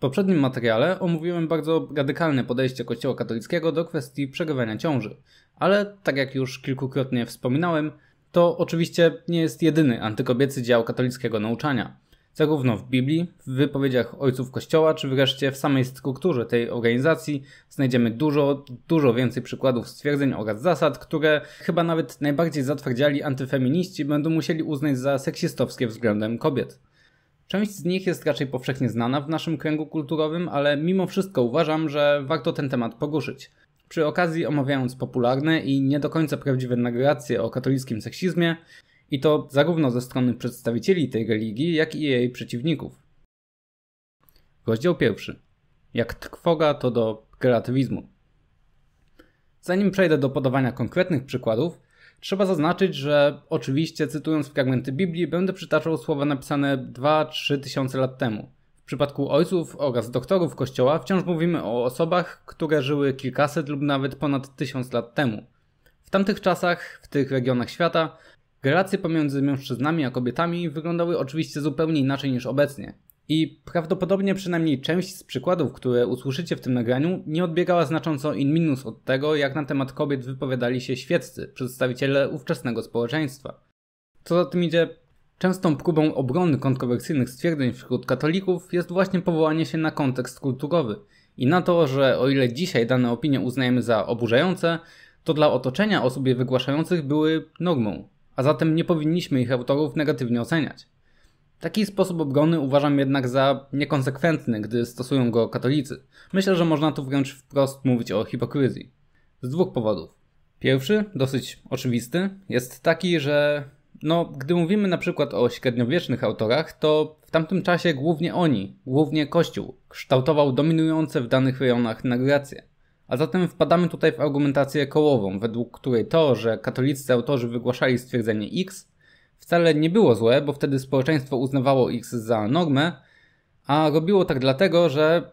poprzednim materiale omówiłem bardzo radykalne podejście Kościoła katolickiego do kwestii przegrywania ciąży, ale tak jak już kilkukrotnie wspominałem, to oczywiście nie jest jedyny antykobiecy dział katolickiego nauczania. Zarówno w Biblii, w wypowiedziach ojców Kościoła, czy wreszcie w samej strukturze tej organizacji znajdziemy dużo, dużo więcej przykładów stwierdzeń oraz zasad, które chyba nawet najbardziej zatwardziali antyfeminiści będą musieli uznać za seksistowskie względem kobiet. Część z nich jest raczej powszechnie znana w naszym kręgu kulturowym, ale mimo wszystko uważam, że warto ten temat poruszyć. Przy okazji omawiając popularne i nie do końca prawdziwe narracje o katolickim seksizmie, i to zarówno ze strony przedstawicieli tej religii, jak i jej przeciwników. Rozdział pierwszy. Jak trwoga to do kreatywizmu. Zanim przejdę do podawania konkretnych przykładów, Trzeba zaznaczyć, że oczywiście cytując fragmenty Biblii będę przytaczał słowa napisane 2-3 tysiące lat temu. W przypadku ojców oraz doktorów kościoła wciąż mówimy o osobach, które żyły kilkaset lub nawet ponad tysiąc lat temu. W tamtych czasach, w tych regionach świata, relacje pomiędzy mężczyznami a kobietami wyglądały oczywiście zupełnie inaczej niż obecnie. I prawdopodobnie przynajmniej część z przykładów, które usłyszycie w tym nagraniu, nie odbiegała znacząco in minus od tego, jak na temat kobiet wypowiadali się świeccy, przedstawiciele ówczesnego społeczeństwa. Co za tym idzie, częstą próbą obrony kontrowersyjnych stwierdzeń wśród katolików jest właśnie powołanie się na kontekst kulturowy i na to, że o ile dzisiaj dane opinie uznajemy za oburzające, to dla otoczenia osób je wygłaszających były normą, a zatem nie powinniśmy ich autorów negatywnie oceniać. Taki sposób obrony uważam jednak za niekonsekwentny, gdy stosują go katolicy. Myślę, że można tu wręcz wprost mówić o hipokryzji. Z dwóch powodów. Pierwszy, dosyć oczywisty, jest taki, że no, gdy mówimy na przykład o średniowiecznych autorach, to w tamtym czasie głównie oni, głównie Kościół, kształtował dominujące w danych rejonach narracje. A zatem wpadamy tutaj w argumentację kołową, według której to, że katolicy autorzy wygłaszali stwierdzenie X, wcale nie było złe, bo wtedy społeczeństwo uznawało ich za normę, a robiło tak dlatego, że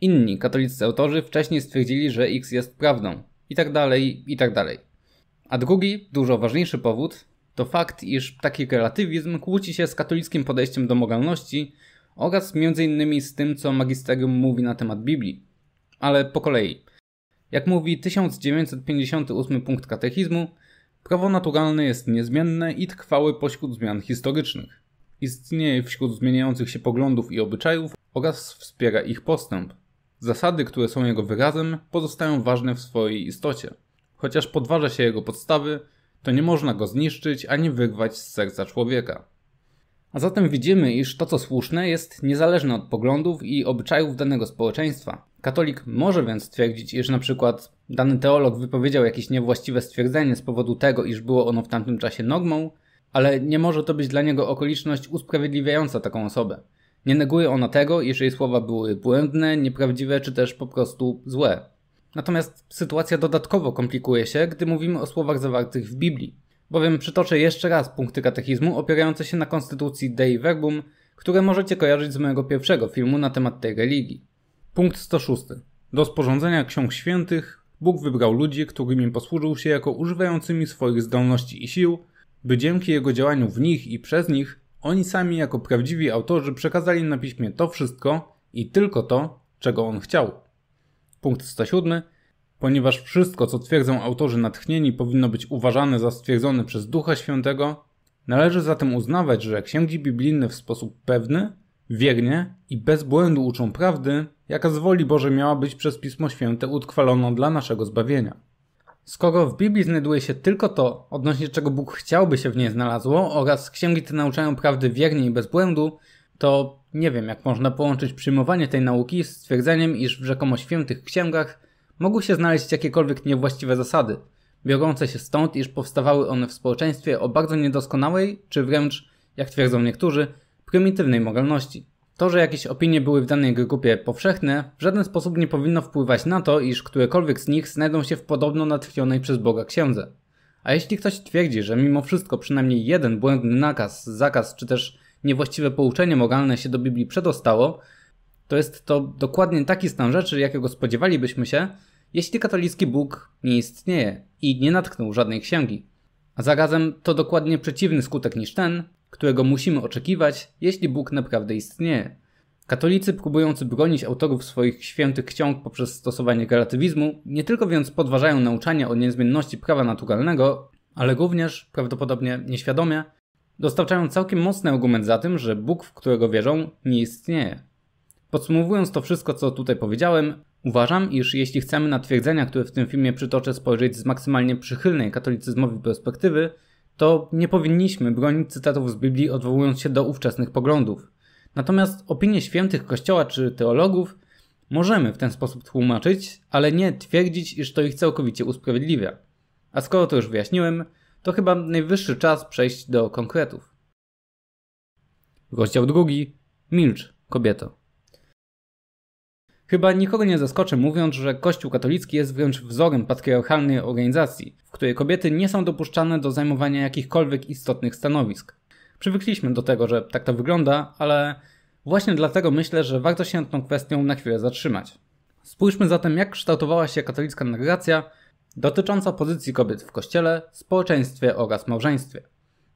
inni katolicy autorzy wcześniej stwierdzili, że X jest prawdą, i tak dalej, i tak dalej. A drugi, dużo ważniejszy powód to fakt, iż taki relatywizm kłóci się z katolickim podejściem do moralności oraz m.in. z tym, co magisterium mówi na temat Biblii. Ale po kolei. Jak mówi 1958 punkt katechizmu, Prawo naturalne jest niezmienne i trwałe pośród zmian historycznych. Istnieje wśród zmieniających się poglądów i obyczajów oraz wspiera ich postęp. Zasady, które są jego wyrazem, pozostają ważne w swojej istocie. Chociaż podważa się jego podstawy, to nie można go zniszczyć ani wyrwać z serca człowieka. A zatem widzimy, iż to, co słuszne, jest niezależne od poglądów i obyczajów danego społeczeństwa. Katolik może więc twierdzić, iż na przykład dany teolog wypowiedział jakieś niewłaściwe stwierdzenie z powodu tego, iż było ono w tamtym czasie nogmą, ale nie może to być dla niego okoliczność usprawiedliwiająca taką osobę. Nie neguje ona tego, iż jej słowa były błędne, nieprawdziwe czy też po prostu złe. Natomiast sytuacja dodatkowo komplikuje się, gdy mówimy o słowach zawartych w Biblii, bowiem przytoczę jeszcze raz punkty katechizmu opierające się na konstytucji Dei Verbum, które możecie kojarzyć z mojego pierwszego filmu na temat tej religii. Punkt 106. Do sporządzenia ksiąg świętych Bóg wybrał ludzi, którymi posłużył się jako używającymi swoich zdolności i sił, by dzięki jego działaniu w nich i przez nich oni sami jako prawdziwi autorzy przekazali na piśmie to wszystko i tylko to, czego on chciał. Punkt 107. Ponieważ wszystko, co twierdzą autorzy natchnieni, powinno być uważane za stwierdzone przez Ducha Świętego, należy zatem uznawać, że księgi biblijne w sposób pewny wiernie i bez błędu uczą prawdy, jaka z woli Boże miała być przez Pismo Święte utkwalona dla naszego zbawienia. Skoro w Biblii znajduje się tylko to, odnośnie czego Bóg chciałby się w niej znalazło, oraz księgi te nauczają prawdy wiernie i bez błędu, to nie wiem, jak można połączyć przyjmowanie tej nauki z stwierdzeniem, iż w rzekomo świętych księgach mogły się znaleźć jakiekolwiek niewłaściwe zasady, biorące się stąd, iż powstawały one w społeczeństwie o bardzo niedoskonałej, czy wręcz, jak twierdzą niektórzy, prymitywnej moralności. To, że jakieś opinie były w danej grupie powszechne, w żaden sposób nie powinno wpływać na to, iż którekolwiek z nich znajdą się w podobno natchnionej przez Boga księdze. A jeśli ktoś twierdzi, że mimo wszystko przynajmniej jeden błędny nakaz, zakaz czy też niewłaściwe pouczenie moralne się do Biblii przedostało, to jest to dokładnie taki stan rzeczy, jakiego spodziewalibyśmy się, jeśli katolicki Bóg nie istnieje i nie natknął żadnej księgi. A zarazem to dokładnie przeciwny skutek niż ten, którego musimy oczekiwać, jeśli Bóg naprawdę istnieje. Katolicy próbujący bronić autorów swoich świętych ksiąg poprzez stosowanie relatywizmu, nie tylko więc podważają nauczania o niezmienności prawa naturalnego, ale również, prawdopodobnie nieświadomie, dostarczają całkiem mocny argument za tym, że Bóg, w którego wierzą, nie istnieje. Podsumowując to wszystko, co tutaj powiedziałem, uważam, iż jeśli chcemy na twierdzenia, które w tym filmie przytoczę, spojrzeć z maksymalnie przychylnej katolicyzmowi perspektywy, to nie powinniśmy bronić cytatów z Biblii odwołując się do ówczesnych poglądów. Natomiast opinie świętych Kościoła czy teologów możemy w ten sposób tłumaczyć, ale nie twierdzić, iż to ich całkowicie usprawiedliwia. A skoro to już wyjaśniłem, to chyba najwyższy czas przejść do konkretów. Rozdział drugi. Milcz, kobieto. Chyba nikogo nie zaskoczę mówiąc, że Kościół katolicki jest wręcz wzorem patriarchalnej organizacji, w której kobiety nie są dopuszczane do zajmowania jakichkolwiek istotnych stanowisk. Przywykliśmy do tego, że tak to wygląda, ale właśnie dlatego myślę, że warto się nad tą kwestią na chwilę zatrzymać. Spójrzmy zatem, jak kształtowała się katolicka narracja dotycząca pozycji kobiet w kościele, społeczeństwie oraz małżeństwie.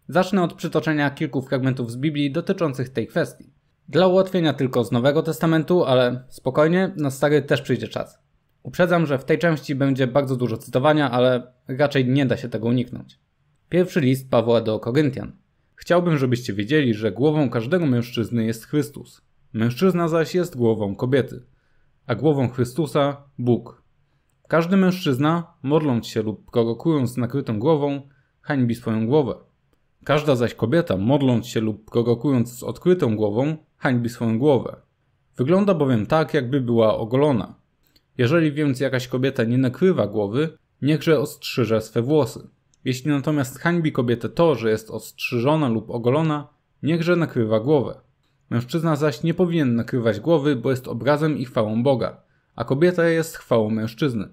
Zacznę od przytoczenia kilku fragmentów z Biblii dotyczących tej kwestii. Dla ułatwienia tylko z Nowego Testamentu, ale spokojnie, na stary też przyjdzie czas. Uprzedzam, że w tej części będzie bardzo dużo cytowania, ale raczej nie da się tego uniknąć. Pierwszy list Pawła do Koryntian. Chciałbym, żebyście wiedzieli, że głową każdego mężczyzny jest Chrystus. Mężczyzna zaś jest głową kobiety, a głową Chrystusa Bóg. Każdy mężczyzna, modląc się lub prorokując nakrytą głową, hańbi swoją głowę. Każda zaś kobieta, modląc się lub prorokując z odkrytą głową, hańbi swoją głowę. Wygląda bowiem tak, jakby była ogolona. Jeżeli więc jakaś kobieta nie nakrywa głowy, niechże ostrzyże swe włosy. Jeśli natomiast hańbi kobietę to, że jest ostrzyżona lub ogolona, niechże nakrywa głowę. Mężczyzna zaś nie powinien nakrywać głowy, bo jest obrazem i chwałą Boga, a kobieta jest chwałą mężczyzny.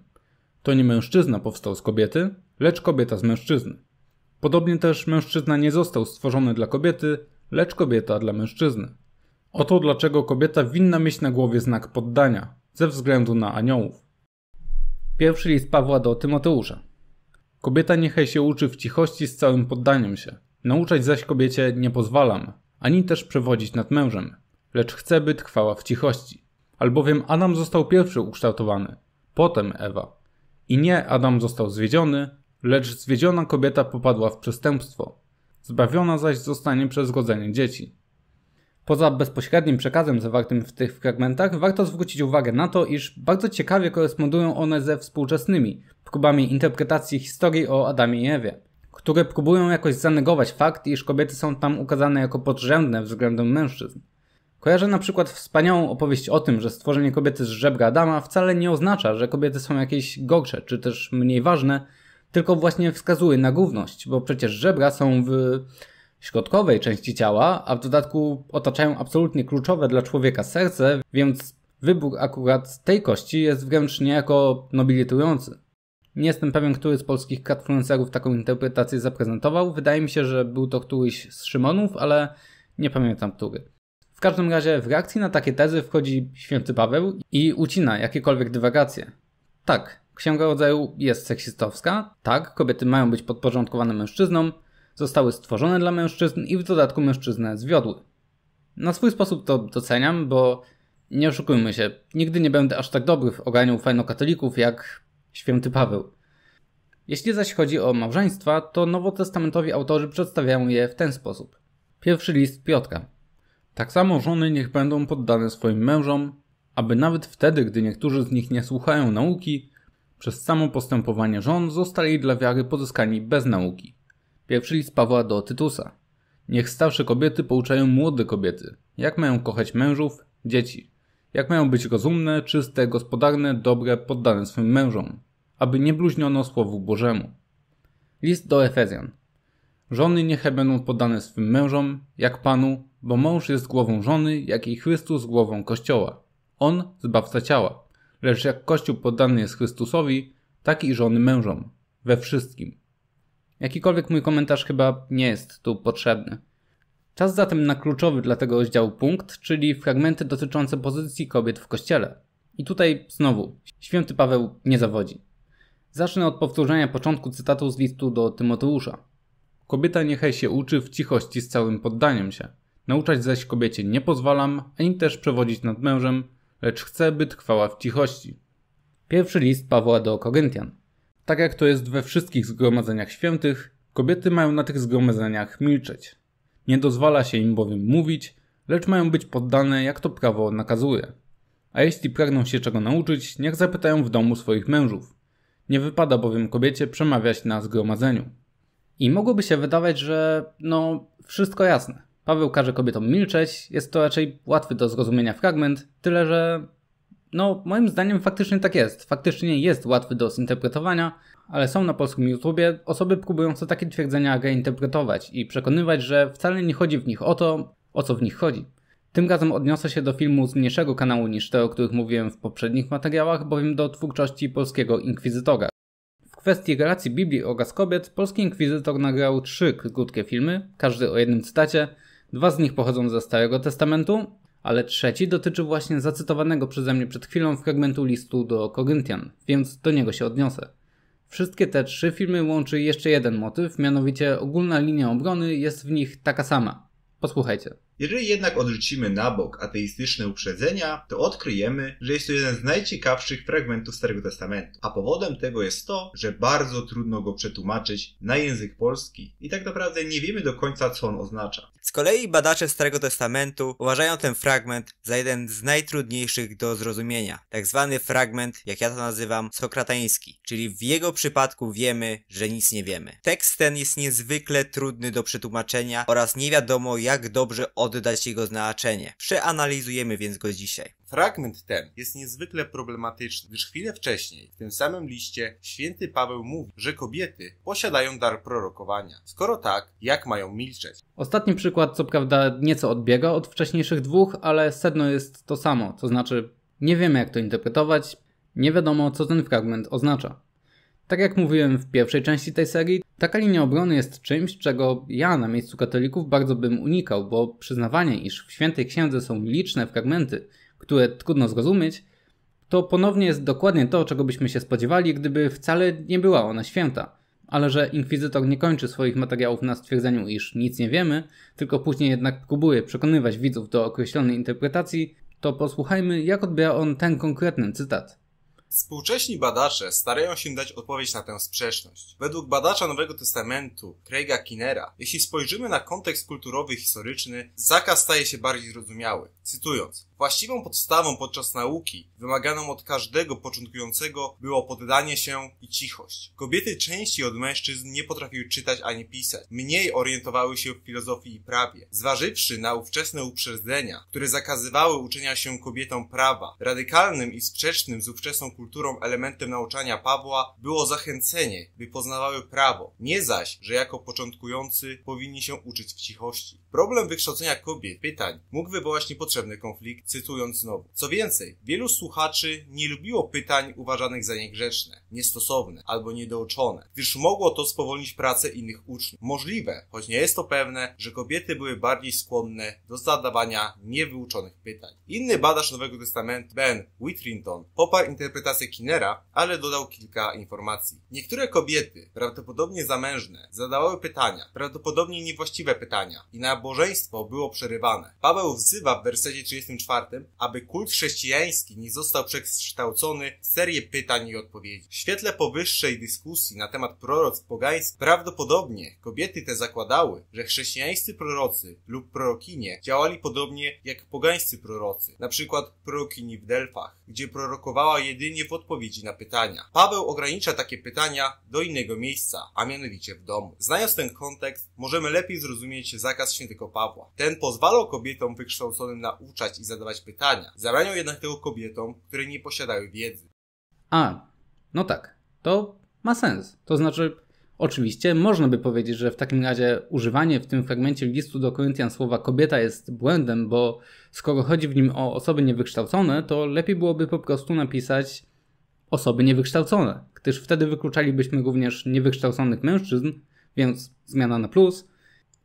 To nie mężczyzna powstał z kobiety, lecz kobieta z mężczyzny. Podobnie też mężczyzna nie został stworzony dla kobiety, lecz kobieta dla mężczyzny. Oto dlaczego kobieta winna mieć na głowie znak poddania ze względu na aniołów. Pierwszy list Pawła do Tymoteusza. Kobieta niechaj się uczy w cichości z całym poddaniem się. Nauczać zaś kobiecie nie pozwalam, ani też przewodzić nad mężem, lecz chcę, by trwała w cichości. Albowiem Adam został pierwszy ukształtowany, potem Ewa. I nie Adam został zwiedziony, lecz zwiedziona kobieta popadła w przestępstwo. Zbawiona zaś zostanie przez godzenie dzieci. Poza bezpośrednim przekazem zawartym w tych fragmentach, warto zwrócić uwagę na to, iż bardzo ciekawie korespondują one ze współczesnymi próbami interpretacji historii o Adamie i Ewie, które próbują jakoś zanegować fakt, iż kobiety są tam ukazane jako podrzędne względem mężczyzn. Kojarzę na przykład wspaniałą opowieść o tym, że stworzenie kobiety z żebra Adama wcale nie oznacza, że kobiety są jakieś gorsze czy też mniej ważne, tylko właśnie wskazuje na główność, bo przecież żebra są w środkowej części ciała, a w dodatku otaczają absolutnie kluczowe dla człowieka serce, więc wybór akurat tej kości jest wręcz niejako nobilitujący. Nie jestem pewien, który z polskich katfluencerów taką interpretację zaprezentował. Wydaje mi się, że był to któryś z Szymonów, ale nie pamiętam który. W każdym razie w reakcji na takie tezy wchodzi święty Paweł i ucina jakiekolwiek dywagacje. Tak, księga rodzaju jest seksistowska, tak, kobiety mają być podporządkowane mężczyznom, zostały stworzone dla mężczyzn i w dodatku mężczyznę zwiodły. Na swój sposób to doceniam, bo nie oszukujmy się, nigdy nie będę aż tak dobry w oganiu fajnokatolików jak święty Paweł. Jeśli zaś chodzi o małżeństwa, to nowotestamentowi autorzy przedstawiają je w ten sposób. Pierwszy list Piotra. Tak samo żony niech będą poddane swoim mężom, aby nawet wtedy, gdy niektórzy z nich nie słuchają nauki, przez samo postępowanie żon zostali dla wiary pozyskani bez nauki. Pierwszy list Pawła do Tytusa. Niech starsze kobiety pouczają młode kobiety, jak mają kochać mężów, dzieci, jak mają być rozumne, czyste, gospodarne, dobre, poddane swym mężom, aby nie bluźniono Słowu Bożemu. List do Efezjan. Żony niech będą poddane swym mężom, jak Panu, bo mąż jest głową żony, jak i Chrystus głową Kościoła. On zbawca ciała. Lecz jak Kościół poddany jest Chrystusowi, tak i żony mężom. We wszystkim. Jakikolwiek mój komentarz chyba nie jest tu potrzebny. Czas zatem na kluczowy dla tego rozdziału punkt, czyli fragmenty dotyczące pozycji kobiet w kościele. I tutaj znowu, święty Paweł nie zawodzi. Zacznę od powtórzenia początku cytatu z listu do Tymoteusza. Kobieta niechaj się uczy w cichości z całym poddaniem się. Nauczać zaś kobiecie nie pozwalam, ani też przewodzić nad mężem, lecz chcę, by trwała w cichości. Pierwszy list Pawła do Kogentian. Tak jak to jest we wszystkich zgromadzeniach świętych, kobiety mają na tych zgromadzeniach milczeć. Nie dozwala się im bowiem mówić, lecz mają być poddane jak to prawo nakazuje. A jeśli pragną się czego nauczyć, niech zapytają w domu swoich mężów. Nie wypada bowiem kobiecie przemawiać na zgromadzeniu. I mogłoby się wydawać, że no wszystko jasne. Paweł każe kobietom milczeć, jest to raczej łatwy do zrozumienia fragment, tyle że no, moim zdaniem faktycznie tak jest. Faktycznie jest łatwy do zinterpretowania, ale są na polskim YouTubie osoby próbujące takie twierdzenia geinterpretować i przekonywać, że wcale nie chodzi w nich o to, o co w nich chodzi. Tym razem odniosę się do filmu z mniejszego kanału niż te, o których mówiłem w poprzednich materiałach, bowiem do twórczości polskiego inkwizytora. W kwestii relacji Biblii oraz kobiet, polski inkwizytor nagrał trzy krótkie filmy, każdy o jednym cytacie. Dwa z nich pochodzą ze Starego Testamentu, ale trzeci dotyczy właśnie zacytowanego przeze mnie przed chwilą fragmentu listu do Koryntian, więc do niego się odniosę. Wszystkie te trzy filmy łączy jeszcze jeden motyw, mianowicie ogólna linia obrony jest w nich taka sama. Posłuchajcie. Jeżeli jednak odrzucimy na bok ateistyczne uprzedzenia, to odkryjemy, że jest to jeden z najciekawszych fragmentów Starego Testamentu. A powodem tego jest to, że bardzo trudno go przetłumaczyć na język polski i tak naprawdę nie wiemy do końca, co on oznacza. Z kolei badacze Starego Testamentu uważają ten fragment za jeden z najtrudniejszych do zrozumienia. Tak zwany fragment, jak ja to nazywam, sokratański, czyli w jego przypadku wiemy, że nic nie wiemy. Tekst ten jest niezwykle trudny do przetłumaczenia oraz nie wiadomo, jak dobrze od oddać jego znaczenie. Przeanalizujemy więc go dzisiaj. Fragment ten jest niezwykle problematyczny, gdyż chwilę wcześniej w tym samym liście święty Paweł mówi, że kobiety posiadają dar prorokowania. Skoro tak, jak mają milczeć? Ostatni przykład co prawda nieco odbiega od wcześniejszych dwóch, ale sedno jest to samo, to znaczy nie wiemy jak to interpretować, nie wiadomo co ten fragment oznacza. Tak jak mówiłem w pierwszej części tej serii, Taka linia obrony jest czymś, czego ja na miejscu katolików bardzo bym unikał, bo przyznawanie, iż w świętej księdze są liczne fragmenty, które trudno zrozumieć, to ponownie jest dokładnie to, czego byśmy się spodziewali, gdyby wcale nie była ona święta. Ale że inkwizytor nie kończy swoich materiałów na stwierdzeniu, iż nic nie wiemy, tylko później jednak próbuje przekonywać widzów do określonej interpretacji, to posłuchajmy, jak odbiera on ten konkretny cytat. Współcześni badacze starają się dać odpowiedź na tę sprzeczność. Według badacza Nowego Testamentu, Craiga Kinnera, jeśli spojrzymy na kontekst kulturowy i historyczny, zakaz staje się bardziej zrozumiały. Cytując, Właściwą podstawą podczas nauki, wymaganą od każdego początkującego, było poddanie się i cichość. Kobiety częściej od mężczyzn nie potrafiły czytać ani pisać, mniej orientowały się w filozofii i prawie. Zważywszy na ówczesne uprzedzenia, które zakazywały uczenia się kobietom prawa, radykalnym i sprzecznym z ówczesną kulturą elementem nauczania Pawła było zachęcenie, by poznawały prawo, nie zaś, że jako początkujący powinni się uczyć w cichości. Problem wykształcenia kobiet, pytań, mógł wywołać niepotrzebny konflikt cytując znowu. Co więcej, wielu słuchaczy nie lubiło pytań uważanych za niegrzeczne, niestosowne albo niedouczone, gdyż mogło to spowolnić pracę innych uczniów. Możliwe, choć nie jest to pewne, że kobiety były bardziej skłonne do zadawania niewyuczonych pytań. Inny badacz Nowego Testamentu, Ben Whitrington, poparł interpretację Kinera, ale dodał kilka informacji. Niektóre kobiety, prawdopodobnie zamężne, zadawały pytania, prawdopodobnie niewłaściwe pytania i nabożeństwo było przerywane. Paweł wzywa w wersecie 34 otwartym, aby kult chrześcijański nie został przekształcony w serię pytań i odpowiedzi. W świetle powyższej dyskusji na temat proroc pogańskich prawdopodobnie kobiety te zakładały, że chrześcijańscy prorocy lub prorokinie działali podobnie jak pogańscy prorocy, np. prorokini w Delfach gdzie prorokowała jedynie w odpowiedzi na pytania. Paweł ogranicza takie pytania do innego miejsca, a mianowicie w domu. Znając ten kontekst, możemy lepiej zrozumieć zakaz świętego Pawła. Ten pozwalał kobietom wykształconym nauczać i zadawać pytania. Zabraniał jednak tego kobietom, które nie posiadały wiedzy. A, no tak. To ma sens. To znaczy, Oczywiście można by powiedzieć, że w takim razie używanie w tym fragmencie listu do Koryntian słowa kobieta jest błędem, bo skoro chodzi w nim o osoby niewykształcone, to lepiej byłoby po prostu napisać osoby niewykształcone, gdyż wtedy wykluczalibyśmy również niewykształconych mężczyzn, więc zmiana na plus,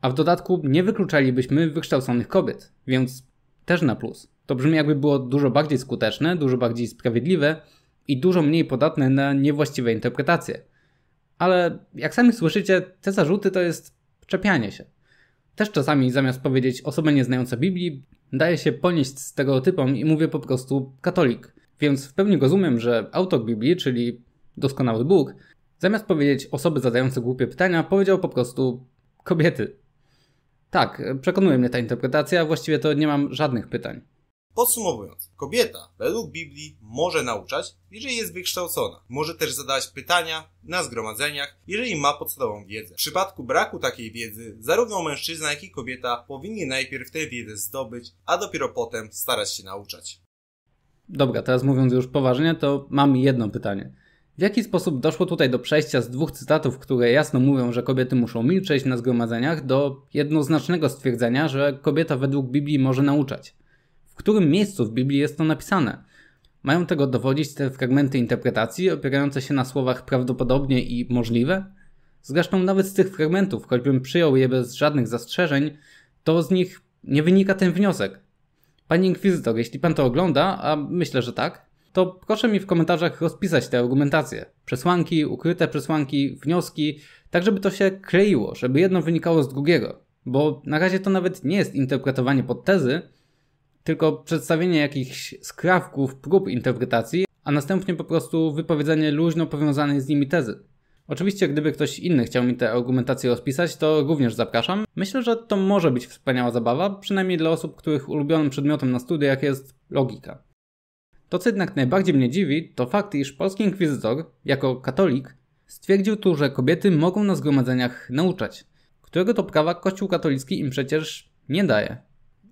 a w dodatku nie wykluczalibyśmy wykształconych kobiet, więc też na plus. To brzmi jakby było dużo bardziej skuteczne, dużo bardziej sprawiedliwe i dużo mniej podatne na niewłaściwe interpretacje. Ale jak sami słyszycie, te zarzuty to jest czepianie się. Też czasami zamiast powiedzieć osoba nieznająca Biblii, daje się ponieść stereotypom i mówię po prostu katolik. Więc w pełni rozumiem, że autor Biblii, czyli doskonały Bóg, zamiast powiedzieć osoby zadające głupie pytania, powiedział po prostu kobiety. Tak, przekonuje mnie ta interpretacja, właściwie to nie mam żadnych pytań. Podsumowując, kobieta według Biblii może nauczać, jeżeli jest wykształcona. Może też zadawać pytania na zgromadzeniach, jeżeli ma podstawową wiedzę. W przypadku braku takiej wiedzy, zarówno mężczyzna, jak i kobieta powinni najpierw tę wiedzę zdobyć, a dopiero potem starać się nauczać. Dobra, teraz mówiąc już poważnie, to mam jedno pytanie. W jaki sposób doszło tutaj do przejścia z dwóch cytatów, które jasno mówią, że kobiety muszą milczeć na zgromadzeniach, do jednoznacznego stwierdzenia, że kobieta według Biblii może nauczać? W którym miejscu w Biblii jest to napisane? Mają tego dowodzić te fragmenty interpretacji opierające się na słowach prawdopodobnie i możliwe? Zresztą nawet z tych fragmentów, choćbym przyjął je bez żadnych zastrzeżeń, to z nich nie wynika ten wniosek. Panie Inkwizytor, jeśli pan to ogląda, a myślę, że tak, to proszę mi w komentarzach rozpisać te argumentacje. Przesłanki, ukryte przesłanki, wnioski, tak żeby to się kleiło, żeby jedno wynikało z drugiego. Bo na razie to nawet nie jest interpretowanie pod tezy tylko przedstawienie jakichś skrawków, prób interpretacji, a następnie po prostu wypowiedzenie luźno powiązanej z nimi tezy. Oczywiście, gdyby ktoś inny chciał mi tę argumentację rozpisać, to również zapraszam. Myślę, że to może być wspaniała zabawa, przynajmniej dla osób, których ulubionym przedmiotem na studiach jest logika. To, co jednak najbardziej mnie dziwi, to fakt, iż polski inkwizytor, jako katolik, stwierdził tu, że kobiety mogą na zgromadzeniach nauczać, którego to prawa Kościół katolicki im przecież nie daje.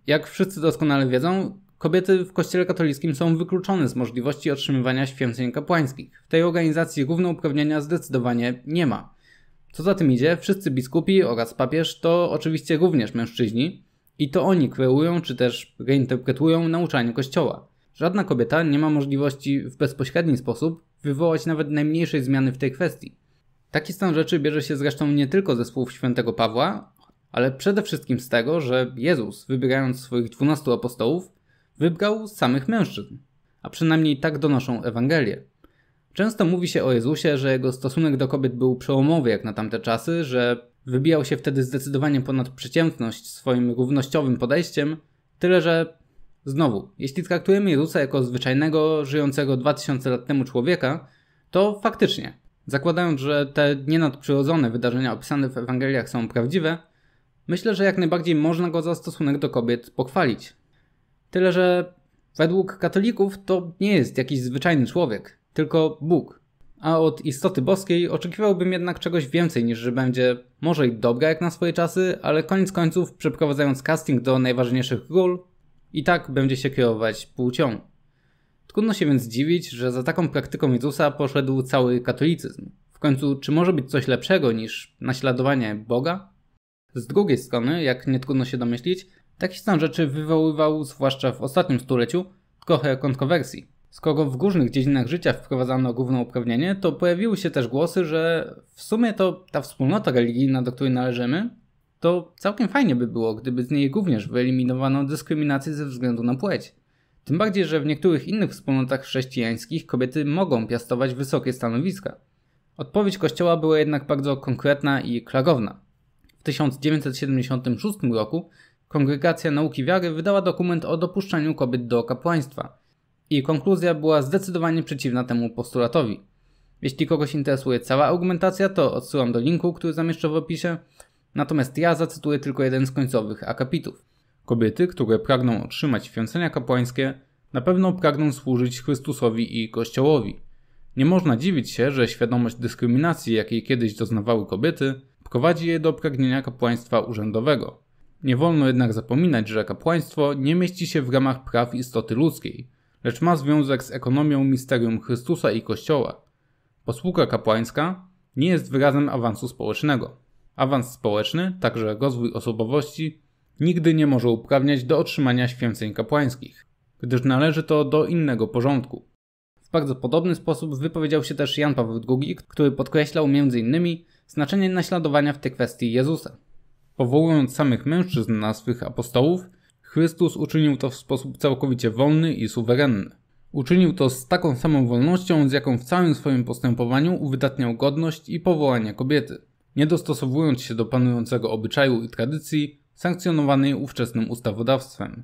Jak wszyscy doskonale wiedzą, kobiety w Kościele katolickim są wykluczone z możliwości otrzymywania święceń kapłańskich. W tej organizacji równouprawnienia zdecydowanie nie ma. Co za tym idzie, wszyscy biskupi oraz papież to oczywiście również mężczyźni i to oni kreują czy też reinterpretują nauczanie Kościoła. Żadna kobieta nie ma możliwości w bezpośredni sposób wywołać nawet najmniejszej zmiany w tej kwestii. Taki stan rzeczy bierze się zresztą nie tylko ze słów świętego Pawła, ale przede wszystkim z tego, że Jezus, wybierając swoich dwunastu apostołów, wybrał samych mężczyzn, a przynajmniej tak donoszą Ewangelie. Często mówi się o Jezusie, że jego stosunek do kobiet był przełomowy jak na tamte czasy, że wybijał się wtedy zdecydowanie ponad przeciętność swoim równościowym podejściem, tyle że znowu, jeśli traktujemy Jezusa jako zwyczajnego, żyjącego 2000 lat temu człowieka, to faktycznie, zakładając, że te nienadprzyrodzone wydarzenia opisane w Ewangeliach są prawdziwe, Myślę, że jak najbardziej można go za stosunek do kobiet pochwalić. Tyle, że według katolików to nie jest jakiś zwyczajny człowiek, tylko Bóg. A od istoty boskiej oczekiwałbym jednak czegoś więcej niż, że będzie może i dobra jak na swoje czasy, ale koniec końców przeprowadzając casting do najważniejszych ról, i tak będzie się kierować płcią. Trudno się więc dziwić, że za taką praktyką Jezusa poszedł cały katolicyzm. W końcu, czy może być coś lepszego niż naśladowanie Boga? Z drugiej strony, jak nietrudno się domyślić, taki stan rzeczy wywoływał, zwłaszcza w ostatnim stuleciu, trochę kontrowersji. Skoro w różnych dziedzinach życia wprowadzano równouprawnienie, to pojawiły się też głosy, że w sumie to ta wspólnota religijna, do której należymy, to całkiem fajnie by było, gdyby z niej również wyeliminowano dyskryminację ze względu na płeć. Tym bardziej, że w niektórych innych wspólnotach chrześcijańskich kobiety mogą piastować wysokie stanowiska. Odpowiedź kościoła była jednak bardzo konkretna i klagowna. 1976 roku Kongregacja Nauki Wiary wydała dokument o dopuszczaniu kobiet do kapłaństwa. I konkluzja była zdecydowanie przeciwna temu postulatowi. Jeśli kogoś interesuje cała argumentacja, to odsyłam do linku, który zamieszczę w opisie, natomiast ja zacytuję tylko jeden z końcowych akapitów. Kobiety, które pragną otrzymać święcenia kapłańskie, na pewno pragną służyć Chrystusowi i Kościołowi. Nie można dziwić się, że świadomość dyskryminacji, jakiej kiedyś doznawały kobiety, prowadzi je do pragnienia kapłaństwa urzędowego. Nie wolno jednak zapominać, że kapłaństwo nie mieści się w ramach praw istoty ludzkiej, lecz ma związek z ekonomią misterium Chrystusa i Kościoła. Posługa kapłańska nie jest wyrazem awansu społecznego. Awans społeczny, także rozwój osobowości, nigdy nie może uprawniać do otrzymania święceń kapłańskich, gdyż należy to do innego porządku. W bardzo podobny sposób wypowiedział się też Jan Paweł II, który podkreślał m.in., znaczenie naśladowania w tej kwestii Jezusa. Powołując samych mężczyzn na swych apostołów, Chrystus uczynił to w sposób całkowicie wolny i suwerenny. Uczynił to z taką samą wolnością, z jaką w całym swoim postępowaniu uwydatniał godność i powołanie kobiety, nie dostosowując się do panującego obyczaju i tradycji sankcjonowanej ówczesnym ustawodawstwem.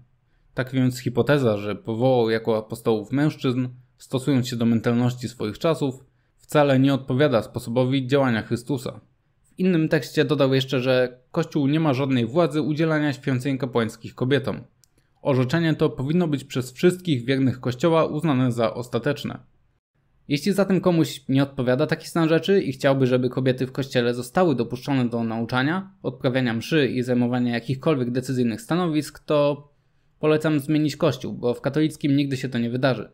Tak więc hipoteza, że powołał jako apostołów mężczyzn, stosując się do mentalności swoich czasów, wcale nie odpowiada sposobowi działania Chrystusa. W innym tekście dodał jeszcze, że Kościół nie ma żadnej władzy udzielania święceń kapłańskich kobietom. Orzeczenie to powinno być przez wszystkich wiernych Kościoła uznane za ostateczne. Jeśli zatem komuś nie odpowiada taki stan rzeczy i chciałby, żeby kobiety w kościele zostały dopuszczone do nauczania, odprawiania mszy i zajmowania jakichkolwiek decyzyjnych stanowisk, to polecam zmienić kościół, bo w katolickim nigdy się to nie wydarzy.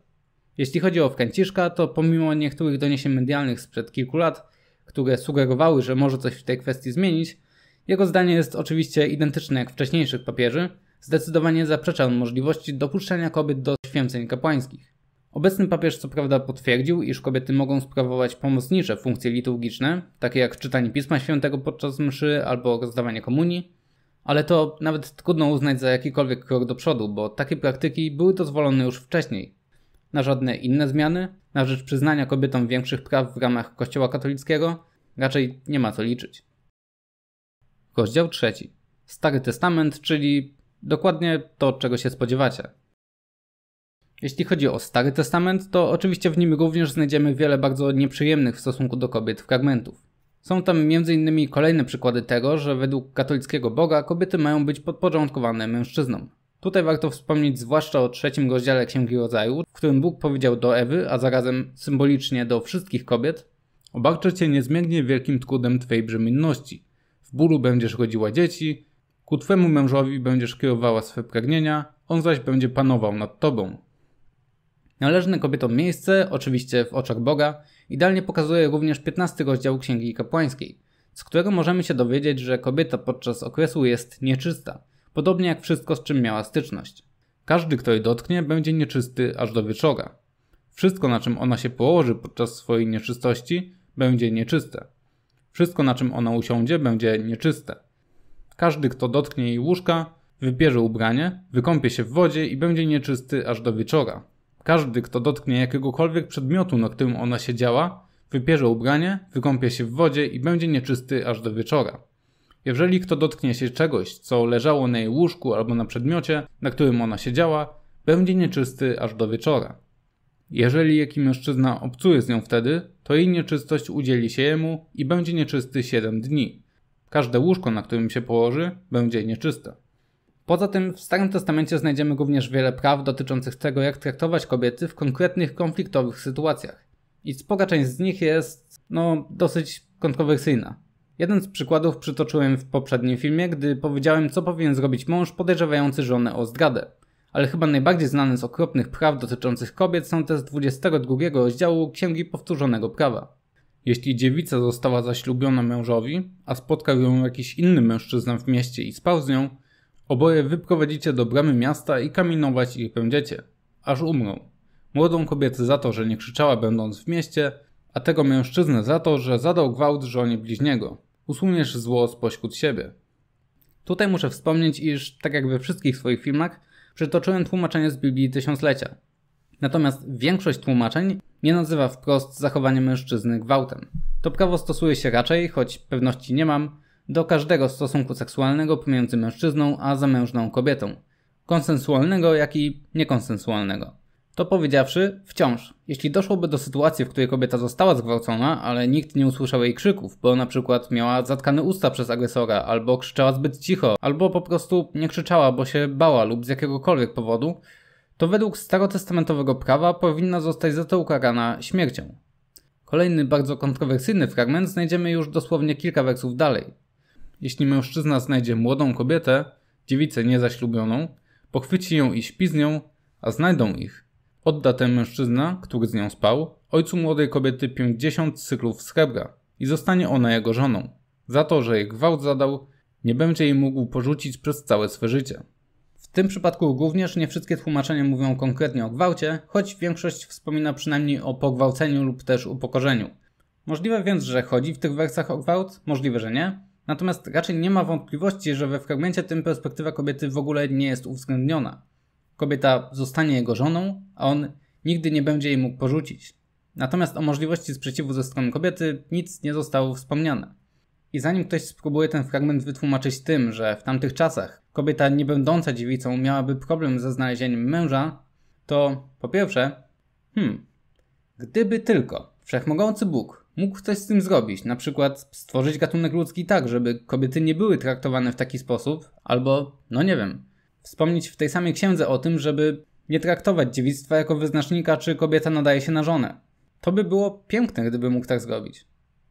Jeśli chodzi o Wkanciszka, to pomimo niektórych doniesień medialnych sprzed kilku lat, które sugerowały, że może coś w tej kwestii zmienić, jego zdanie jest oczywiście identyczne jak wcześniejszych papieży, zdecydowanie zaprzecza on możliwości dopuszczenia kobiet do święceń kapłańskich. Obecny papież co prawda potwierdził, iż kobiety mogą sprawować pomocnicze funkcje liturgiczne, takie jak czytanie Pisma Świętego podczas mszy albo rozdawanie komunii, ale to nawet trudno uznać za jakikolwiek krok do przodu, bo takie praktyki były dozwolone już wcześniej, na żadne inne zmiany, na rzecz przyznania kobietom większych praw w ramach Kościoła katolickiego, raczej nie ma co liczyć. Rozdział trzeci. Stary Testament, czyli dokładnie to, czego się spodziewacie. Jeśli chodzi o Stary Testament, to oczywiście w nim również znajdziemy wiele bardzo nieprzyjemnych w stosunku do kobiet fragmentów. Są tam m.in. kolejne przykłady tego, że według katolickiego Boga kobiety mają być podporządkowane mężczyznom. Tutaj warto wspomnieć zwłaszcza o trzecim rozdziale Księgi Rodzaju, w którym Bóg powiedział do Ewy, a zarazem symbolicznie do wszystkich kobiet, obarczę cię niezmiernie wielkim trudem twojej brzemienności. W bólu będziesz rodziła dzieci, ku twemu mężowi będziesz kierowała swe pragnienia, on zaś będzie panował nad tobą. Należne kobietom miejsce, oczywiście w oczach Boga, idealnie pokazuje również 15 rozdział Księgi Kapłańskiej, z którego możemy się dowiedzieć, że kobieta podczas okresu jest nieczysta – podobnie jak wszystko, z czym miała styczność. Każdy, kto jej dotknie, będzie nieczysty aż do wieczora. Wszystko, na czym ona się położy podczas swojej nieczystości, będzie nieczyste. Wszystko, na czym ona usiądzie, będzie nieczyste. Każdy, kto dotknie jej łóżka, wypierze ubranie, wykąpie się w wodzie i będzie nieczysty aż do wieczora. Każdy, kto dotknie jakiegokolwiek przedmiotu, na którym ona siedziała, wypierze ubranie, wykąpie się w wodzie i będzie nieczysty aż do wieczora. Jeżeli kto dotknie się czegoś, co leżało na jej łóżku albo na przedmiocie, na którym ona siedziała, będzie nieczysty aż do wieczora. Jeżeli jaki mężczyzna obcuje z nią wtedy, to jej nieczystość udzieli się jemu i będzie nieczysty 7 dni. Każde łóżko, na którym się położy, będzie nieczyste. Poza tym w Starym Testamencie znajdziemy również wiele praw dotyczących tego, jak traktować kobiety w konkretnych konfliktowych sytuacjach. I spora część z nich jest, no, dosyć kontrowersyjna. Jeden z przykładów przytoczyłem w poprzednim filmie, gdy powiedziałem, co powinien zrobić mąż podejrzewający żonę o zdradę. Ale chyba najbardziej znane z okropnych praw dotyczących kobiet są te z 22 rozdziału Księgi Powtórzonego Prawa. Jeśli dziewica została zaślubiona mężowi, a spotkał ją jakiś inny mężczyzna w mieście i spał z nią, oboje wyprowadzicie do bramy miasta i kaminować ich będziecie, aż umrą. Młodą kobietę za to, że nie krzyczała będąc w mieście, a tego mężczyznę za to, że zadał gwałt żonie bliźniego usuniesz zło spośród siebie. Tutaj muszę wspomnieć, iż tak jak we wszystkich swoich filmach, przytoczyłem tłumaczenie z Biblii Tysiąclecia. Natomiast większość tłumaczeń nie nazywa wprost zachowanie mężczyzny gwałtem. To prawo stosuje się raczej, choć pewności nie mam, do każdego stosunku seksualnego pomiędzy mężczyzną a zamężną kobietą. Konsensualnego, jak i niekonsensualnego. To powiedziawszy, wciąż, jeśli doszłoby do sytuacji, w której kobieta została zgwałcona, ale nikt nie usłyszał jej krzyków, bo na przykład miała zatkane usta przez agresora, albo krzyczała zbyt cicho, albo po prostu nie krzyczała, bo się bała lub z jakiegokolwiek powodu, to według starotestamentowego prawa powinna zostać za to ukarana śmiercią. Kolejny bardzo kontrowersyjny fragment znajdziemy już dosłownie kilka wersów dalej. Jeśli mężczyzna znajdzie młodą kobietę, dziewicę niezaślubioną, pochwyci ją i śpi z nią, a znajdą ich, Odda ten mężczyzna, który z nią spał, ojcu młodej kobiety 50 cyklów srebra i zostanie ona jego żoną. Za to, że jej gwałt zadał, nie będzie jej mógł porzucić przez całe swe życie. W tym przypadku również nie wszystkie tłumaczenia mówią konkretnie o gwałcie, choć większość wspomina przynajmniej o pogwałceniu lub też upokorzeniu. Możliwe więc, że chodzi w tych wersach o gwałt, możliwe, że nie, natomiast raczej nie ma wątpliwości, że we fragmencie tym perspektywa kobiety w ogóle nie jest uwzględniona kobieta zostanie jego żoną, a on nigdy nie będzie jej mógł porzucić. Natomiast o możliwości sprzeciwu ze strony kobiety nic nie zostało wspomniane. I zanim ktoś spróbuje ten fragment wytłumaczyć tym, że w tamtych czasach kobieta nie będąca dziewicą miałaby problem ze znalezieniem męża, to po pierwsze, hmm, gdyby tylko wszechmogący Bóg mógł coś z tym zrobić, na przykład stworzyć gatunek ludzki tak, żeby kobiety nie były traktowane w taki sposób, albo, no nie wiem, wspomnieć w tej samej księdze o tym, żeby nie traktować dziewictwa jako wyznacznika, czy kobieta nadaje się na żonę. To by było piękne, gdyby mógł tak zrobić.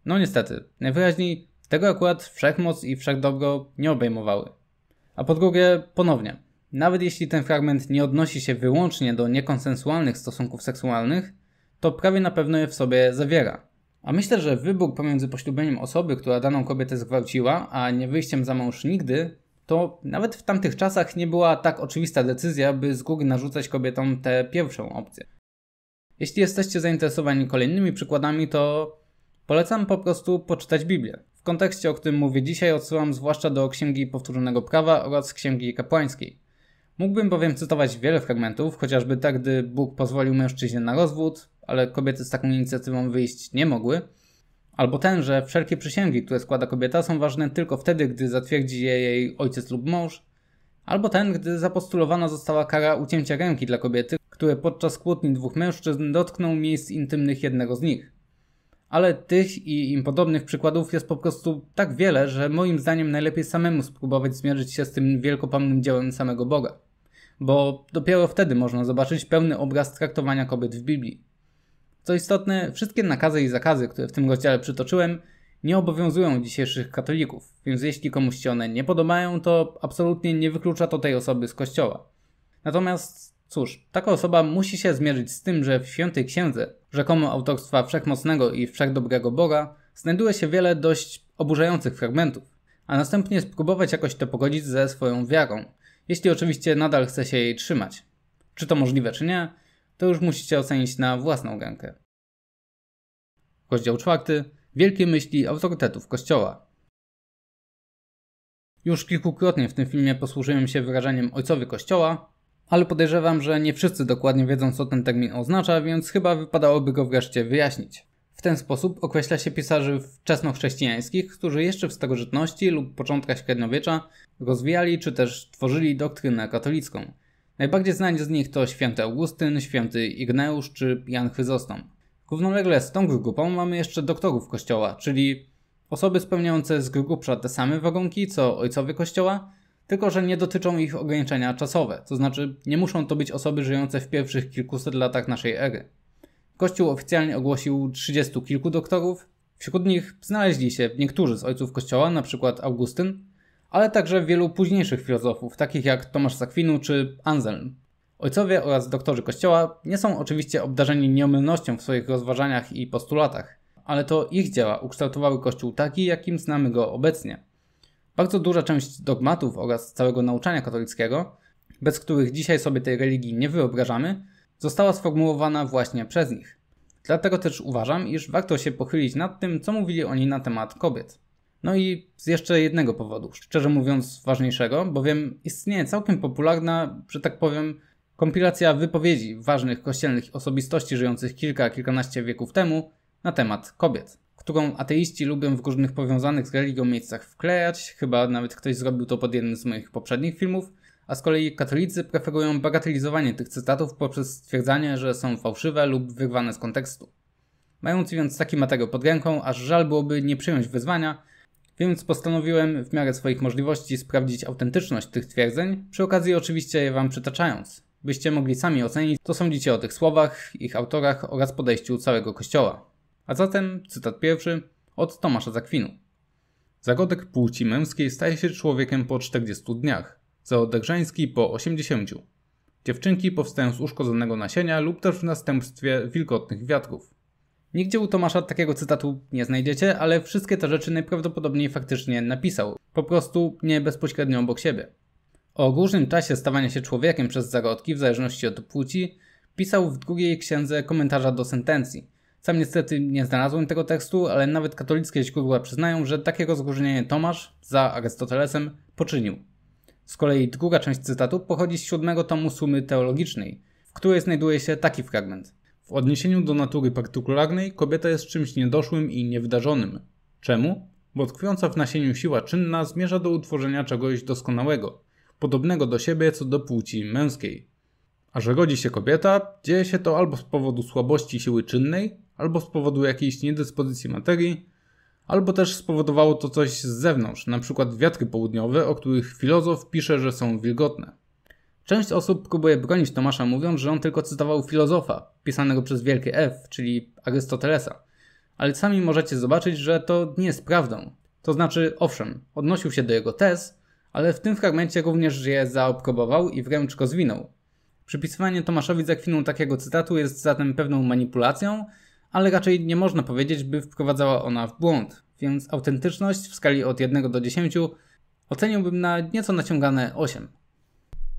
No niestety, najwyraźniej tego akurat wszechmoc i wszechdobro nie obejmowały. A po drugie, ponownie, nawet jeśli ten fragment nie odnosi się wyłącznie do niekonsensualnych stosunków seksualnych, to prawie na pewno je w sobie zawiera. A myślę, że wybór pomiędzy poślubieniem osoby, która daną kobietę zgwałciła, a nie wyjściem za mąż nigdy, to nawet w tamtych czasach nie była tak oczywista decyzja, by z góry narzucać kobietom tę pierwszą opcję. Jeśli jesteście zainteresowani kolejnymi przykładami, to polecam po prostu poczytać Biblię. W kontekście, o którym mówię dzisiaj, odsyłam zwłaszcza do Księgi Powtórzonego Prawa oraz Księgi Kapłańskiej. Mógłbym bowiem cytować wiele fragmentów, chociażby tak, gdy Bóg pozwolił mężczyźnie na rozwód, ale kobiety z taką inicjatywą wyjść nie mogły – Albo ten, że wszelkie przysięgi, które składa kobieta, są ważne tylko wtedy, gdy zatwierdzi je jej ojciec lub mąż. Albo ten, gdy zapostulowana została kara ucięcia ręki dla kobiety, które podczas kłótni dwóch mężczyzn dotknął miejsc intymnych jednego z nich. Ale tych i im podobnych przykładów jest po prostu tak wiele, że moim zdaniem najlepiej samemu spróbować zmierzyć się z tym wielkopomnym dziełem samego Boga. Bo dopiero wtedy można zobaczyć pełny obraz traktowania kobiet w Biblii. Co istotne, wszystkie nakazy i zakazy, które w tym rozdziale przytoczyłem, nie obowiązują dzisiejszych katolików, więc jeśli komuś się one nie podobają, to absolutnie nie wyklucza to tej osoby z kościoła. Natomiast cóż, taka osoba musi się zmierzyć z tym, że w świętej księdze, rzekomo autorstwa wszechmocnego i wszechdobrego Boga, znajduje się wiele dość oburzających fragmentów, a następnie spróbować jakoś to pogodzić ze swoją wiarą, jeśli oczywiście nadal chce się jej trzymać. Czy to możliwe, czy nie, to już musicie ocenić na własną gękę. Rozdział czwarty. Wielkie myśli autorytetów Kościoła. Już kilkukrotnie w tym filmie posłużyłem się wyrażeniem ojcowie Kościoła, ale podejrzewam, że nie wszyscy dokładnie wiedzą, co ten termin oznacza, więc chyba wypadałoby go wreszcie wyjaśnić. W ten sposób określa się pisarzy wczesnochrześcijańskich, którzy jeszcze w starożytności lub początkach średniowiecza rozwijali czy też tworzyli doktrynę katolicką – Najbardziej znani z nich to święty Augustyn, święty Igneusz czy Jan Chryzostom. Równolegle z tą grupą mamy jeszcze doktorów kościoła, czyli osoby spełniające z grubsza te same warunki co ojcowie kościoła, tylko że nie dotyczą ich ograniczenia czasowe, to znaczy nie muszą to być osoby żyjące w pierwszych kilkuset latach naszej ery. Kościół oficjalnie ogłosił 30 kilku doktorów, wśród nich znaleźli się niektórzy z ojców kościoła, np. Augustyn, ale także wielu późniejszych filozofów, takich jak Tomasz z czy Anselm. Ojcowie oraz doktorzy Kościoła nie są oczywiście obdarzeni nieomylnością w swoich rozważaniach i postulatach, ale to ich dzieła ukształtowały Kościół taki, jakim znamy go obecnie. Bardzo duża część dogmatów oraz całego nauczania katolickiego, bez których dzisiaj sobie tej religii nie wyobrażamy, została sformułowana właśnie przez nich. Dlatego też uważam, iż warto się pochylić nad tym, co mówili oni na temat kobiet. No i z jeszcze jednego powodu, szczerze mówiąc ważniejszego, bowiem istnieje całkiem popularna, że tak powiem, kompilacja wypowiedzi ważnych kościelnych osobistości żyjących kilka, kilkanaście wieków temu na temat kobiet, którą ateiści lubią w różnych powiązanych z religią miejscach wklejać, chyba nawet ktoś zrobił to pod jednym z moich poprzednich filmów, a z kolei katolicy preferują bagatelizowanie tych cytatów poprzez stwierdzanie, że są fałszywe lub wyrwane z kontekstu. Mając więc taki materiał pod ręką, aż żal byłoby nie przyjąć wyzwania, więc postanowiłem w miarę swoich możliwości sprawdzić autentyczność tych twierdzeń, przy okazji oczywiście je Wam przytaczając, byście mogli sami ocenić, co sądzicie o tych słowach, ich autorach oraz podejściu całego Kościoła. A zatem cytat pierwszy od Tomasza Zakwinu. "Zagodek płci męskiej staje się człowiekiem po 40 dniach, co żeński po 80. Dziewczynki powstają z uszkodzonego nasienia lub też w następstwie wilgotnych wiatrów. Nigdzie u Tomasza takiego cytatu nie znajdziecie, ale wszystkie te rzeczy najprawdopodobniej faktycznie napisał, po prostu nie bezpośrednio obok siebie. O różnym czasie stawania się człowiekiem przez zarodki, w zależności od płci, pisał w drugiej księdze komentarza do sentencji. Sam niestety nie znalazłem tego tekstu, ale nawet katolickie źródła przyznają, że takie rozróżnienie Tomasz za Arystotelesem poczynił. Z kolei druga część cytatu pochodzi z siódmego tomu Sumy Teologicznej, w której znajduje się taki fragment. W odniesieniu do natury partykularnej kobieta jest czymś niedoszłym i niewydarzonym. Czemu? Bo tkwiąca w nasieniu siła czynna zmierza do utworzenia czegoś doskonałego, podobnego do siebie co do płci męskiej. A że rodzi się kobieta, dzieje się to albo z powodu słabości siły czynnej, albo z powodu jakiejś niedyspozycji materii, albo też spowodowało to coś z zewnątrz, np. wiatry południowe, o których filozof pisze, że są wilgotne. Część osób próbuje bronić Tomasza mówiąc, że on tylko cytował filozofa, pisanego przez wielkie F, czyli Arystotelesa. Ale sami możecie zobaczyć, że to nie jest prawdą. To znaczy, owszem, odnosił się do jego tez, ale w tym fragmencie również je zaoprobował i wręcz go zwinął. Przypisywanie Tomaszowi Zakwinu takiego cytatu jest zatem pewną manipulacją, ale raczej nie można powiedzieć, by wprowadzała ona w błąd, więc autentyczność w skali od 1 do 10 oceniłbym na nieco naciągane 8.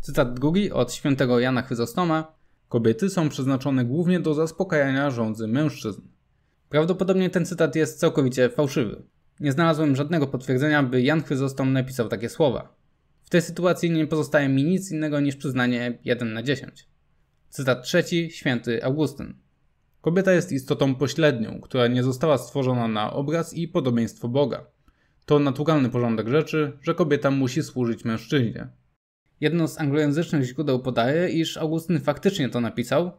Cytat drugi od świętego Jana Chryzostoma. Kobiety są przeznaczone głównie do zaspokajania żądzy mężczyzn. Prawdopodobnie ten cytat jest całkowicie fałszywy. Nie znalazłem żadnego potwierdzenia, by Jan Chryzostom napisał takie słowa. W tej sytuacji nie pozostaje mi nic innego niż przyznanie 1 na 10. Cytat trzeci, święty Augustyn. Kobieta jest istotą pośrednią, która nie została stworzona na obraz i podobieństwo Boga. To naturalny porządek rzeczy, że kobieta musi służyć mężczyźnie. Jedno z anglojęzycznych źródeł podaje, iż Augustyn faktycznie to napisał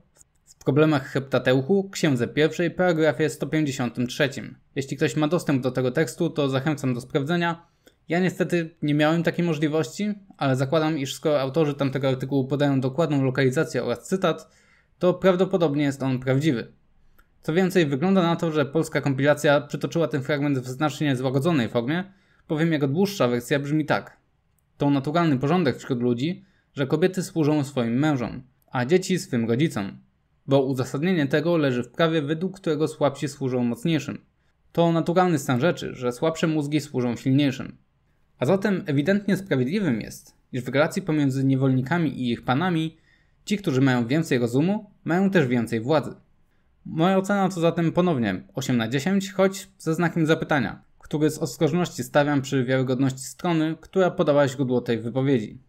w problemach Heptateuchu, księdze pierwszej, paragrafie 153. Jeśli ktoś ma dostęp do tego tekstu, to zachęcam do sprawdzenia. Ja niestety nie miałem takiej możliwości, ale zakładam, iż skoro autorzy tamtego artykułu podają dokładną lokalizację oraz cytat, to prawdopodobnie jest on prawdziwy. Co więcej, wygląda na to, że polska kompilacja przytoczyła ten fragment w znacznie złagodzonej formie, bowiem jego dłuższa wersja brzmi tak to naturalny porządek wśród ludzi, że kobiety służą swoim mężom, a dzieci swym rodzicom, bo uzasadnienie tego leży w prawie, według którego słabsi służą mocniejszym. To naturalny stan rzeczy, że słabsze mózgi służą silniejszym. A zatem ewidentnie sprawiedliwym jest, iż w relacji pomiędzy niewolnikami i ich panami ci, którzy mają więcej rozumu, mają też więcej władzy. Moja ocena to zatem ponownie 8 na 10, choć ze znakiem zapytania który z ostrożności stawiam przy wiarygodności strony, która podała źródło tej wypowiedzi.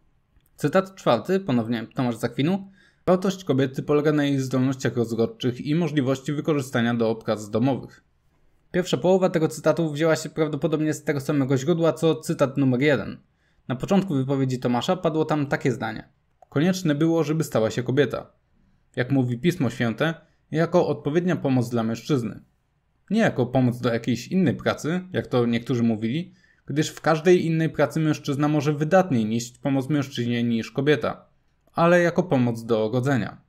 Cytat czwarty, ponownie Tomasz Zakwinu. Wartość kobiety polega na jej zdolnościach rozgodczych i możliwości wykorzystania do prac domowych. Pierwsza połowa tego cytatu wzięła się prawdopodobnie z tego samego źródła co cytat numer jeden. Na początku wypowiedzi Tomasza padło tam takie zdanie. Konieczne było, żeby stała się kobieta. Jak mówi Pismo Święte, jako odpowiednia pomoc dla mężczyzny nie jako pomoc do jakiejś innej pracy, jak to niektórzy mówili, gdyż w każdej innej pracy mężczyzna może wydatniej nieść pomoc mężczyźnie niż kobieta, ale jako pomoc do godzenia.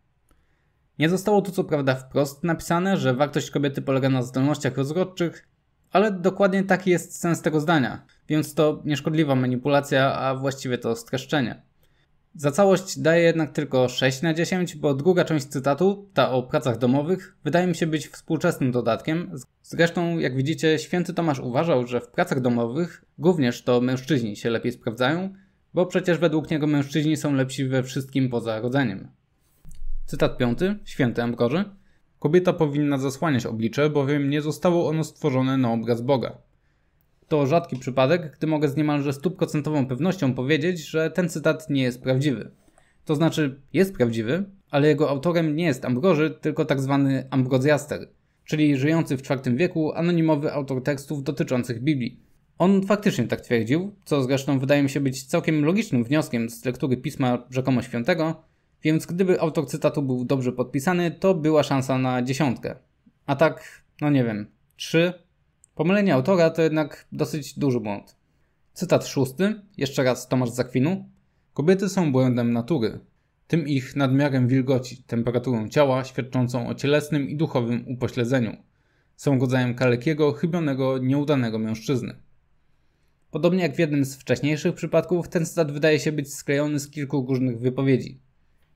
Nie zostało tu co prawda wprost napisane, że wartość kobiety polega na zdolnościach rozrodczych, ale dokładnie taki jest sens tego zdania, więc to nieszkodliwa manipulacja, a właściwie to streszczenie. Za całość daję jednak tylko 6 na 10, bo druga część cytatu, ta o pracach domowych, wydaje mi się być współczesnym dodatkiem. Zresztą, jak widzicie, święty Tomasz uważał, że w pracach domowych również to mężczyźni się lepiej sprawdzają, bo przecież według niego mężczyźni są lepsi we wszystkim poza rodzeniem. Cytat piąty, święty Ambroży. Kobieta powinna zasłaniać oblicze, bowiem nie zostało ono stworzone na obraz Boga to rzadki przypadek, gdy mogę z niemalże stuprocentową pewnością powiedzieć, że ten cytat nie jest prawdziwy. To znaczy, jest prawdziwy, ale jego autorem nie jest Ambroży, tylko tak zwany Ambrozjaster, czyli żyjący w IV wieku anonimowy autor tekstów dotyczących Biblii. On faktycznie tak twierdził, co zresztą wydaje mi się być całkiem logicznym wnioskiem z lektury pisma rzekomo świętego, więc gdyby autor cytatu był dobrze podpisany, to była szansa na dziesiątkę. A tak, no nie wiem, trzy Pomylenie autora to jednak dosyć duży błąd. Cytat szósty, jeszcze raz Tomasz Zakwinu. Kobiety są błędem natury, tym ich nadmiarem wilgoci, temperaturą ciała świadczącą o cielesnym i duchowym upośledzeniu. Są rodzajem kalekiego, chybionego, nieudanego mężczyzny. Podobnie jak w jednym z wcześniejszych przypadków, ten cytat wydaje się być sklejony z kilku różnych wypowiedzi.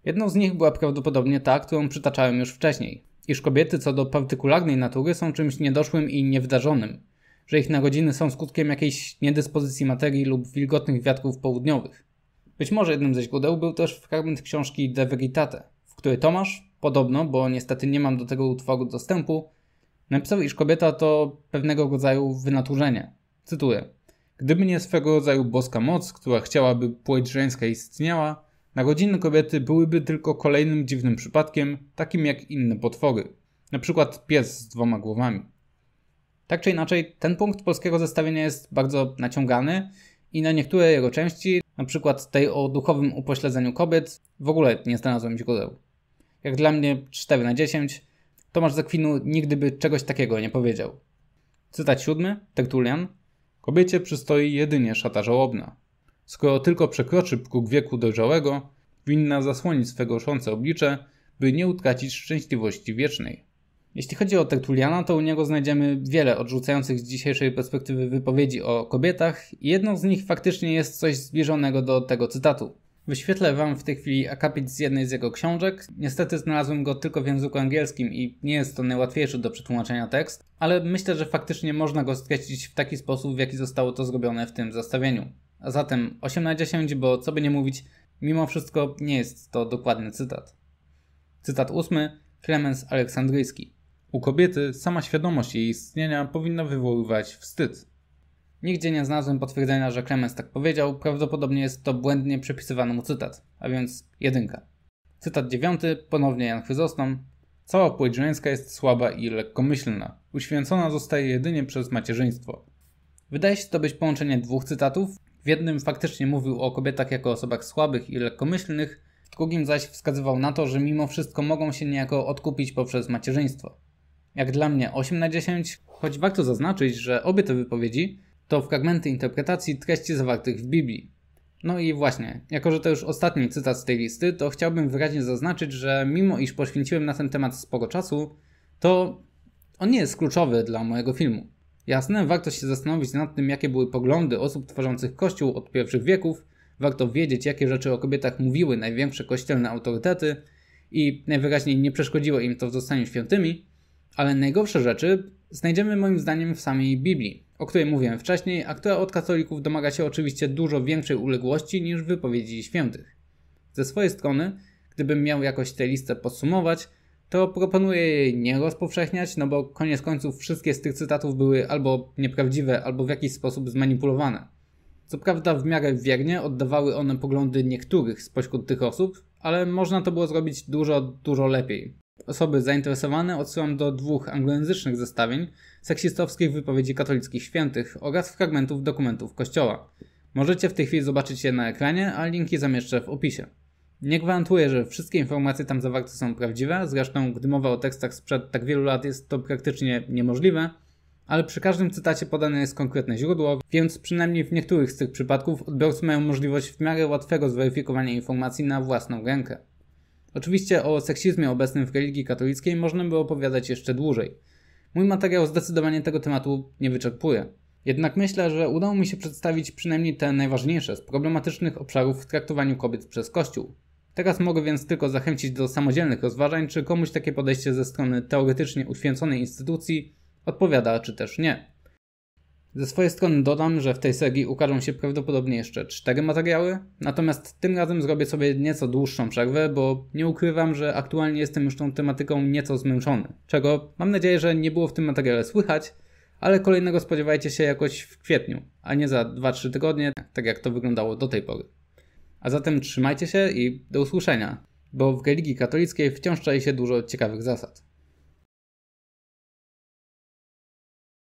Jedną z nich była prawdopodobnie ta, którą przytaczałem już wcześniej iż kobiety co do partykularnej natury są czymś niedoszłym i niewdarzonym, że ich narodziny są skutkiem jakiejś niedyspozycji materii lub wilgotnych wiatrów południowych. Być może jednym ze źródeł był też fragment książki De Veritate, w której Tomasz, podobno, bo niestety nie mam do tego utworu dostępu, napisał, iż kobieta to pewnego rodzaju wynaturzenie. Cytuję. Gdyby nie swego rodzaju boska moc, która chciałaby płeć żeńska istniała, na godzinne kobiety byłyby tylko kolejnym dziwnym przypadkiem, takim jak inne potwory, np. pies z dwoma głowami. Tak czy inaczej, ten punkt polskiego zestawienia jest bardzo naciągany i na niektóre jego części, np. tej o duchowym upośledzeniu kobiet, w ogóle nie znalazłem źródeł. Jak dla mnie 4 na 10, Tomasz Zakwinu nigdy by czegoś takiego nie powiedział. Cytat siódmy, Tertulian. Kobiecie przystoi jedynie szata żałobna. Skoro tylko przekroczy próg wieku dojrzałego, winna zasłonić swego gorszące oblicze, by nie utracić szczęśliwości wiecznej. Jeśli chodzi o Tertuliana, to u niego znajdziemy wiele odrzucających z dzisiejszej perspektywy wypowiedzi o kobietach i jedną z nich faktycznie jest coś zbliżonego do tego cytatu. Wyświetlę Wam w tej chwili akapit z jednej z jego książek. Niestety znalazłem go tylko w języku angielskim i nie jest to najłatwiejszy do przetłumaczenia tekst, ale myślę, że faktycznie można go streścić w taki sposób, w jaki zostało to zrobione w tym zestawieniu. A zatem 8 na 10, bo co by nie mówić, mimo wszystko nie jest to dokładny cytat. Cytat ósmy, Klemens Aleksandryjski. U kobiety sama świadomość jej istnienia powinna wywoływać wstyd. Nigdzie nie znalazłem potwierdzenia, że Clemens tak powiedział, prawdopodobnie jest to błędnie przepisywany mu cytat, a więc jedynka. Cytat dziewiąty, ponownie Jan Chryzostom. Cała płeć żeńska jest słaba i lekkomyślna. Uświęcona zostaje jedynie przez macierzyństwo. Wydaje się to być połączenie dwóch cytatów. W jednym faktycznie mówił o kobietach jako osobach słabych i lekkomyślnych, w drugim zaś wskazywał na to, że mimo wszystko mogą się niejako odkupić poprzez macierzyństwo. Jak dla mnie 8 na 10, choć warto zaznaczyć, że obie te wypowiedzi to fragmenty interpretacji treści zawartych w Biblii. No i właśnie, jako że to już ostatni cytat z tej listy, to chciałbym wyraźnie zaznaczyć, że mimo iż poświęciłem na ten temat sporo czasu, to on nie jest kluczowy dla mojego filmu. Jasne, warto się zastanowić nad tym, jakie były poglądy osób tworzących Kościół od pierwszych wieków, warto wiedzieć, jakie rzeczy o kobietach mówiły największe kościelne autorytety i najwyraźniej nie przeszkodziło im to w zostaniu świętymi, ale najgorsze rzeczy znajdziemy moim zdaniem w samej Biblii o której mówiłem wcześniej, a która od katolików domaga się oczywiście dużo większej uległości niż wypowiedzi świętych. Ze swojej strony, gdybym miał jakoś tę listę podsumować, to proponuję jej nie rozpowszechniać, no bo koniec końców wszystkie z tych cytatów były albo nieprawdziwe, albo w jakiś sposób zmanipulowane. Co prawda w miarę wiernie oddawały one poglądy niektórych spośród tych osób, ale można to było zrobić dużo, dużo lepiej. Osoby zainteresowane odsyłam do dwóch anglojęzycznych zestawień, seksistowskich wypowiedzi katolickich świętych oraz fragmentów dokumentów Kościoła. Możecie w tej chwili zobaczyć je na ekranie, a linki zamieszczę w opisie. Nie gwarantuję, że wszystkie informacje tam zawarte są prawdziwe, zresztą gdy mowa o tekstach sprzed tak wielu lat jest to praktycznie niemożliwe, ale przy każdym cytacie podane jest konkretne źródło, więc przynajmniej w niektórych z tych przypadków odbiorcy mają możliwość w miarę łatwego zweryfikowania informacji na własną rękę. Oczywiście o seksizmie obecnym w religii katolickiej można by opowiadać jeszcze dłużej – mój materiał zdecydowanie tego tematu nie wyczerpuje. Jednak myślę, że udało mi się przedstawić przynajmniej te najważniejsze z problematycznych obszarów w traktowaniu kobiet przez Kościół. Teraz mogę więc tylko zachęcić do samodzielnych rozważań, czy komuś takie podejście ze strony teoretycznie uświęconej instytucji odpowiada, czy też nie. Ze swojej strony dodam, że w tej serii ukażą się prawdopodobnie jeszcze cztery materiały, natomiast tym razem zrobię sobie nieco dłuższą przerwę, bo nie ukrywam, że aktualnie jestem już tą tematyką nieco zmęczony, czego mam nadzieję, że nie było w tym materiale słychać, ale kolejnego spodziewajcie się jakoś w kwietniu, a nie za 2-3 tygodnie, tak jak to wyglądało do tej pory. A zatem trzymajcie się i do usłyszenia, bo w religii katolickiej wciąż czai się dużo ciekawych zasad.